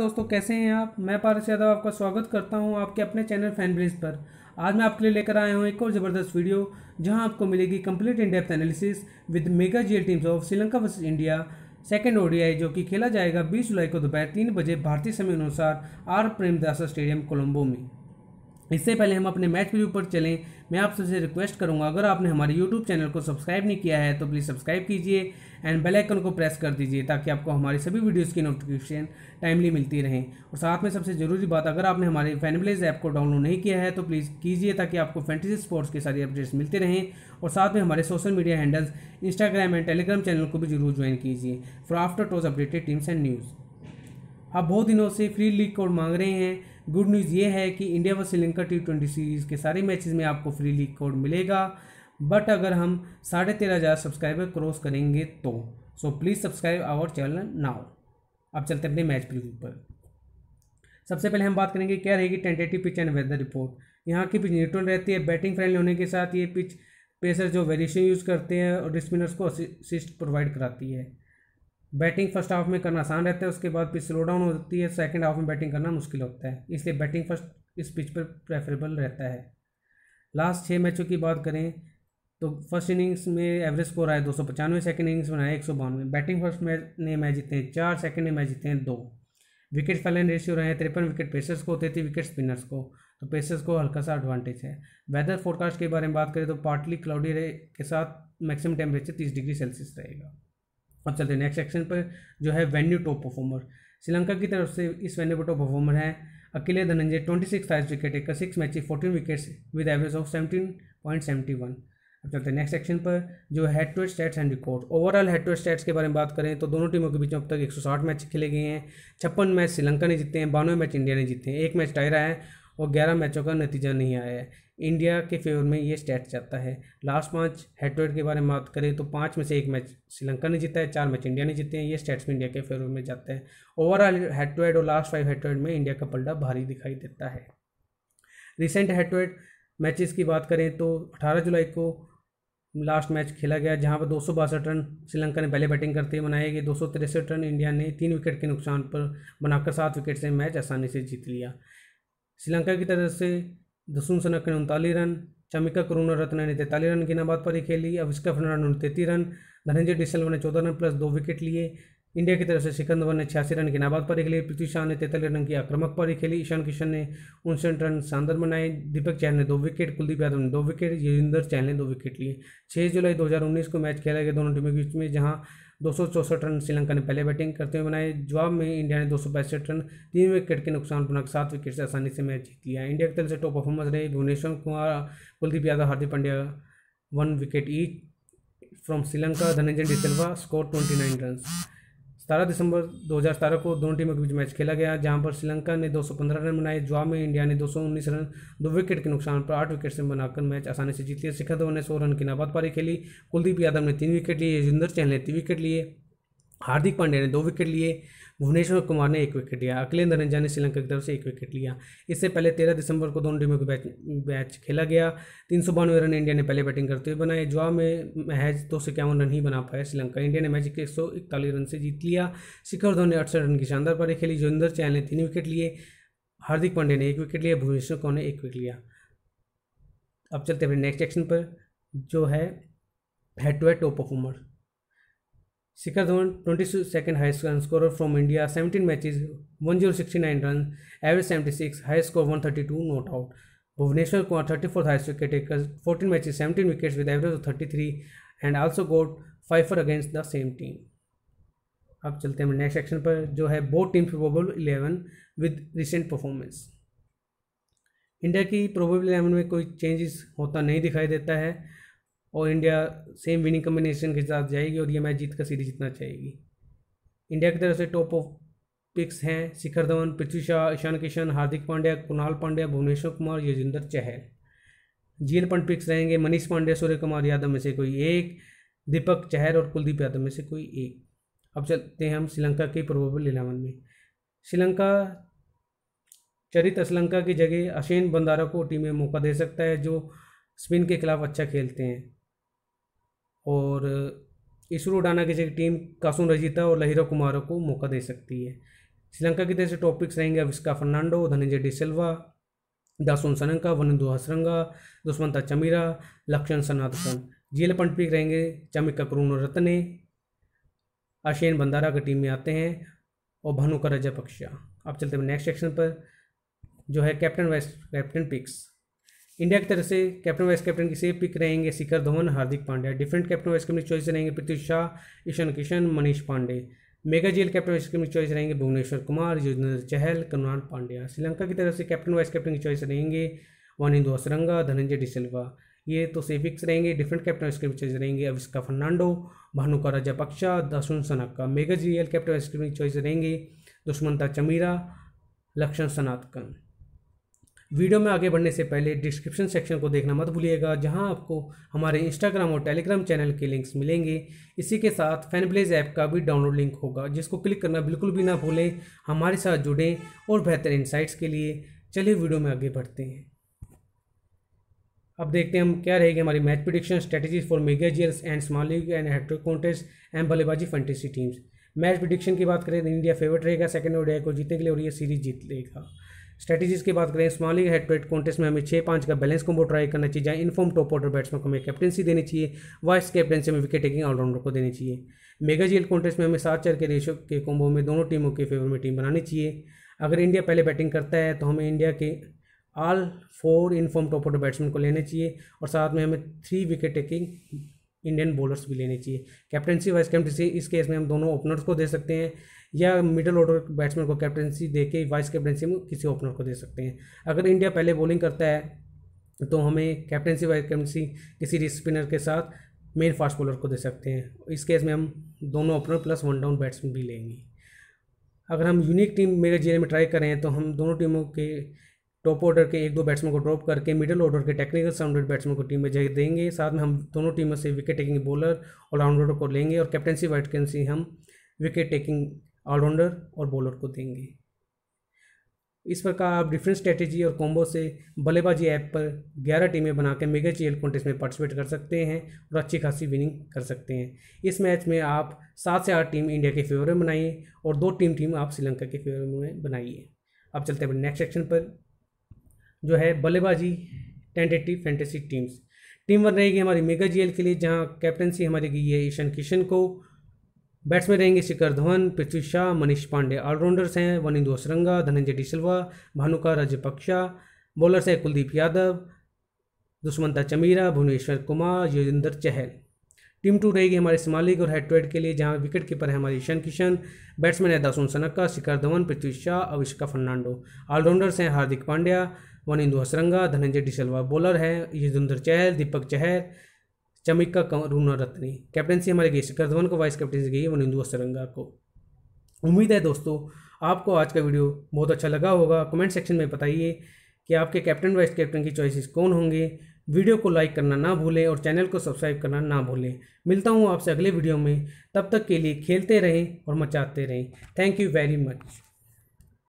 दोस्तों कैसे हैं आप मैं पारस यादव आपका स्वागत करता हूं आपके अपने चैनल फैन ब्लेज पर आज मैं आपके लिए लेकर आया हूं एक और ज़बरदस्त वीडियो जहां आपको मिलेगी complete in depth analysis with mega GL teams of Sri Lanka versus India second ODI जो कि खेला जाएगा बीस जुलाई को दोपहर तीन बजे भारतीय समय अनुसार आर प्रेमदासा स्टेडियम कोलम्बो में इससे पहले हम अपने मैच व्यू पर चलें मैं आप सबसे रिक्वेस्ट करूंगा अगर आपने हमारे यूट्यूब चैनल को सब्सक्राइब नहीं किया है तो प्लीज़ सब्सक्राइब कीजिए एंड बेल आइकन को प्रेस कर दीजिए ताकि आपको हमारी सभी वीडियोस की नोटिफिकेशन टाइमली मिलती रहें और साथ में सबसे ज़रूरी बात अगर आपने हमारे फैनबलेज ऐप को डाउनलोड नहीं किया है तो प्लीज़ कीजिए ताकि आपको फैंटेसी स्पोर्ट्स के सारी अपडेट्स मिलते रहें और साथ में हमारे social media handles Instagram and Telegram channel को भी जरूर ज्वाइन कीजिए for after toss updated teams and news आप बहुत दिनों से फ्री लीग कोड मांग रहे हैं गुड न्यूज़ ये है कि इंडिया व श्रीलंका टी ट्वेंटी सीरीज़ के सारे मैचेस में आपको फ्री लीग कोड मिलेगा बट अगर हम साढ़े तेरह हज़ार सब्सक्राइबर क्रॉस करेंगे तो so please subscribe our channel now अब चलते अपने मैच प्रीव्यू पर सबसे पहले हम बात करेंगे क्या रहेगी tentative pitch and weather report यहाँ की पिच न्यूट्रल रहती है बैटिंग फ्रेंडली होने के साथ ये पिच पेसर जो वेरिएशन यूज़ करते हैं और डिस्पिनर्स को असिस्ट प्रोवाइड कराती है बैटिंग फर्स्ट हाफ में करना आसान रहता है उसके बाद पिच स्लो डाउन होती है सेकेंड हाफ में बैटिंग करना मुश्किल होता है इसलिए बैटिंग फर्स्ट इस पिच पर प्रेफरेबल रहता है लास्ट छः मैचों की बात करें तो फर्स्ट इनिंग्स में एवरेज स्कोर आए दो सौ पचानवे सेकेंड इनिंग्स में आया एक सौ बानवे बैटिंग फर्स्ट मैच ने मैच जीते हैं चार सेकेंड ने मैच जीते हैं दो विकेट फैलन रेशियो रहे हैं तिरपन विकेट पेसर्स को होते थे विकेट स्पिनर्स को तो पेसर्स को हल्का सा एडवांटेज है वेदर फोरकास्ट के बारे में बात करें तो पार्टली क्लाउडी के साथ मैक्सिमम टेम्परेचर तीस डिग्री सेल्सियस रहेगा अब चलते हैं नेक्स्ट सेक्शन पर जो है वेन्यू टॉप परफॉर्मर श्रीलंका की तरफ से इस वेन्यू पर टॉप परफॉर्मर हैं अकेले धनंजय ट्वेंटी सिक्स थाइज विकेट एक six match fourteen wickets with average of seventeen point seventy one अब चलते हैं नेक्स्ट सेक्शन पर जो है head to stats and record overall head to stats के बारे में बात करें तो दोनों टीमों के बीच में अब तक साठ मैच खेले गए हैं छप्पन मैच श्रीलंका ने जीते हैं बानवे मैच इंडिया ने जीते हैं एक मैच टायरा है और ग्यारह मैचों का नतीजा नहीं आया है इंडिया के फेवर में ये स्टैट जाता है लास्ट पाँच हेड टू हेड के बारे में बात करें तो पाँच में से एक मैच श्रीलंका ने जीता है चार मैच इंडिया ने जीते हैं ये स्टैट्स में इंडिया के फेवर में जाते हैं ओवरऑल हेड टू हेड और last five head to head में इंडिया का पलटा भारी दिखाई देता है recent head to head matches की बात करें तो 18 जुलाई को लास्ट मैच खेला गया जहां पर दो रन श्रीलंका ने पहले बैटिंग करते हुए बनाए गए दो रन इंडिया ने तीन विकेट के नुकसान पर बनाकर सात विकेट से मैच आसानी से जीत लिया श्रीलंका की तरफ से दसून सनक ने उनतालीस रन चमिका करुणा रत्न ने तैतालीस रन गेंदाबाद पर ही खेली अविष्का फर्नाडो ने तैतीस रन धनंजय डिसल्वा ने चौदह रन प्लस दो विकेट लिए इंडिया की तरफ से सिकंदर ने छियासी रन की नाबाद पारी खेली पृथ्वी शाह ने तैतालीस रन की आक्रमक पारी खेली ईशान किशन ने उनसठ रन शानदार बनाए दीपक चैन ने दो विकेट कुलदीप यादव ने दो विकेट यजिंदर चैन ने दो विकेट लिए छः जुलाई 2019 को मैच खेला गया दोनों टीमों के बीच में जहां दो रन श्रीलंका ने पहले बैटिंग करते हुए बनाए जवाब में इंडिया ने दो रन तीन विकेट के नुकसान बनाकर सात विकेट से आसानी से मैच जीत लिया इंडिया की तरफ से टॉप परफॉर्मेंस रहे Bhuvneshwar Kumar Kuldeep Yadav Hardik Pandya one wicket each from Sri Lanka Dhananjaya de Silva score twenty nine run सतारह दिसंबर 2017 को दोनों टीमों के बीच मैच खेला गया जहां पर श्रीलंका ने 215 रन बनाए जुआ में इंडिया ने 219 रन दो विकेट के नुकसान पर आठ विकेट से बनाकर मैच आसानी से जीत लिया शिखर धवन ने सौ रन की नाबाद पारी खेली कुलदीप यादव ने तीन विकेट लिए युजेंद्र चहल ने तीन विकेट लिए हार्दिक पांड्या ने दो विकेट लिए भुवनेश्वर कुमार ने एक विकेट लिया अखिलेंद्र रंजा ने श्रीलंका की तरफ से एक विकेट लिया इससे पहले तेरह दिसंबर को दोनों टीमों के मैच मैच खेला गया तीन सौ बानवे रन इंडिया ने पहले बैटिंग करते हुए बनाए जुआ में महज दो सौ इक्यावन रन ही बना पाया श्रीलंका इंडिया ने मैच एक सौ इकतालीस रन से जीत लिया शिखर धवन ने अड़सठ रन की शानदार पारी खेली जोविंदर चहल ने तीन विकेट लिए हार्दिक पांडे ने एक विकेट लिया भुवनेश्वर कुमार ने एक विकेट लिया अब चलते हैं नेक्स्ट एक्शन पर जो है head to head top performer Shikhar Dhawan twenty second high score from India seventeen matches one zero sixty nine run average seventy six high score one thirty two not out Bhuvneshwar Kumar thirty fourth highest wicket एक fourteen matches seventeen wickets with average of thirty three and also got five four against the same team अब चलते हैं next section पर जो है board team probable eleven with recent performance India की probable eleven में कोई चेंजेस होता नहीं दिखाई देता है और इंडिया सेम विनिंग कम्बिनेशन के साथ जाएगी और ये मैच जीत कर सीरीज जीतना चाहेगी इंडिया की तरफ से टॉप ऑफ पिक्स हैं Shikhar Dhawan Prithvi Shaw Ishan Kishan Hardik Pandya Krunal Pandya Bhuvneshwar Kumar Yuzvendra Chahal G L picks रहेंगे मनीष पांड्या सूर्य कुमार यादव में से कोई एक दीपक चहर और कुलदीप यादव में से कोई एक अब चलते हैं हम श्रीलंका के प्रोबेबल इलेवन में श्रीलंका चरित श्रीलंका की जगह अशेन बंदारा को टीम में मौका दे सकता है जो स्पिन के खिलाफ अच्छा खेलते हैं और इसरो उडाना की जगह टीम कासुन रजिता और लहिरा कुमारों को मौका दे सकती है श्रीलंका की तरह से टॉपिक्स रहेंगे अविस्का फर्नांडो धनंजय डिसल्वा दासुन सनंका वनंदु हसरंगा दुष्मंता चमीरा लक्षण सनातन जेल पंडपिक रहेंगे चमिका करुण रत्ने अशेन भंडारा की टीम में आते हैं और भानुका रजापक्षा अब चलते हैं नेक्स्ट सेक्शन पर जो है captain vice captain picks India की तरफ से कैप्टन वाइस कैप्टन की सेफ पिक रहेंगे Shikhar Dhawan Hardik Pandya different captain vice captain choice रहेंगे Prithvi Shaw Ishan Kishan Manish Pandey mega GL captain vice captain की चॉइस रहेंगे भुवनेश्वर कुमार युजेंद्र चहल करुणाल पांड्या श्रीलंका की तरफ से कैप्टन वाइस कैप्टन की चॉइस रहेंगे वानिंदु असरंगा धनंजय डिसल्वा ये तो से फिक्स रहेंगे different captain vice captain choice रहेंगे Avishka Fernando Bhanuka Rajapaksa Dasun Shanaka mega G L captain vice captain की चॉइस रहेंगे दुष्मंता चमीरा लक्ष्मण सनातकन वीडियो में आगे बढ़ने से पहले डिस्क्रिप्शन सेक्शन को देखना मत भूलिएगा जहां आपको हमारे इंस्टाग्राम और टेलीग्राम चैनल के लिंक्स मिलेंगे इसी के साथ फैनब्लेज ऐप का भी डाउनलोड लिंक होगा जिसको क्लिक करना बिल्कुल भी ना भूलें हमारे साथ जुड़ें और बेहतर इंसाइट्स के लिए चलिए वीडियो में आगे बढ़ते हैं अब देखते हैं हम क्या रहेगी हमारी match prediction strategies for mega GLs and small league and hat-trick contest and बल्लेबाजी फंटेसी टीम्स मैच प्रिडिक्शन की बात करें तो इंडिया फेवरेट रहेगा सेकंड ओडिया को जीतने के लिए और ये सीरीज जीत लेगा स्ट्रेटेजीज की बात करें small league head to head contest में हमें छः पाँच का बैलेंस कॉम्बो ट्राई करना चाहिए जहाँ इनफॉर्म टॉप ऑर्डर बैट्समैन को हमें कैप्टनसी देनी चाहिए वाइस कैप्टनसी हमें विकेट टेकिंग ऑलराउंडर को देनी चाहिए मेगा जील कॉन्टेस्ट में हमें सात चार के रेशो के कॉम्बो में दोनों टीमों के फेवर में टीम बनानी चाहिए अगर इंडिया पहले बैटिंग करता है तो हमें इंडिया के all four in form top order batsman को लेने चाहिए और साथ में हमें three wicket taking Indian bowlers भी लेने चाहिए कैप्टनसी वाइस कैप्टनसी इस केस में हम दोनों ओपनर्स को दे सकते हैं या मिडिल ऑर्डर बैट्समैन को कैप्टनसी दे के वाइस कैप्टनसी में किसी ओपनर को दे सकते हैं अगर इंडिया पहले बॉलिंग करता है तो हमें कैप्टनसी वाइस कैप्टनसी किसी रिस्क स्पिनर के साथ मेन फास्ट बॉलर को दे सकते हैं इस केस में हम दोनों opener plus one down batsman भी लेंगे अगर हम यूनिक टीम मेरे जिले में ट्राई करें तो हम दोनों टीमों के टॉप ऑर्डर के एक दो बैट्समैन को ड्रॉप करके मिडिल ऑर्डर के टेक्निकल साउंडेड बैट्समैन को टीम में जगह देंगे साथ में हम दोनों टीमों से विकेट टेकिंग बॉलर ऑलराउंडर को लेंगे और कैप्टनसी वैकेंसी हम विकेट टेकिंग ऑलराउंडर और बॉलर को देंगे इस प्रकार आप डिफरेंट स्ट्रेटेजी और कॉम्बो से बल्लेबाजी ऐप पर ग्यारह टीमें बनाकर मेगा चीएल कॉन्टेस्ट में पार्टिसिपेट कर सकते हैं और अच्छी खासी विनिंग कर सकते हैं इस मैच में आप सात से आठ टीम इंडिया के फेवर में बनाइए और दो टीम टीम आप श्रीलंका के फेवर में बनाइए अब चलते हैं नेक्स्ट सेक्शन पर जो है बल्लेबाजी tentative fantasy teams team one रहेगी हमारी मेगा जीएल के लिए जहां कैप्टनसी हमारी गई है ईशान किशन को बैट्समैन रहेंगे शिखर धवन पृथ्वी शाह मनीष पांडे ऑलराउंडर्स हैं वनिंदु असरंगा धनंजय डिसलवा भानुका राजपक्षा बॉलर्स हैं कुलदीप यादव दुष्मंता चमीरा भुवनेश्वर कुमार युजेंद्र चहल टीम टू रहेगी हमारे समालिक और हेड टू हेड के लिए जहां विकेट कीपर है हमारे ईशान किशन बैट्समैन है दासून सनक्का शिखर धवन पृथ्वी शाह अविष्का फर्नांडो ऑलराउंडर्स हैं हार्दिक पांड्या वनिंदु असरंगा धनंजय डिसलवा बॉलर हैं युजवेंद्र चहल दीपक चहल चमिका रूना रत्नी कैप्टनसी हमारे गई शिखर धवन को वाइस कैप्टनसी गई वनिंदु असरंगा को उम्मीद है दोस्तों आपको आज का वीडियो बहुत अच्छा लगा होगा कमेंट सेक्शन में बताइए कि आपके कैप्टन वाइस कैप्टन की चॉइसेस कौन होंगे वीडियो को लाइक करना ना भूलें और चैनल को सब्सक्राइब करना ना भूलें मिलता हूँ आपसे अगले वीडियो में तब तक के लिए खेलते रहें और मचाते रहें थैंक यू वेरी मच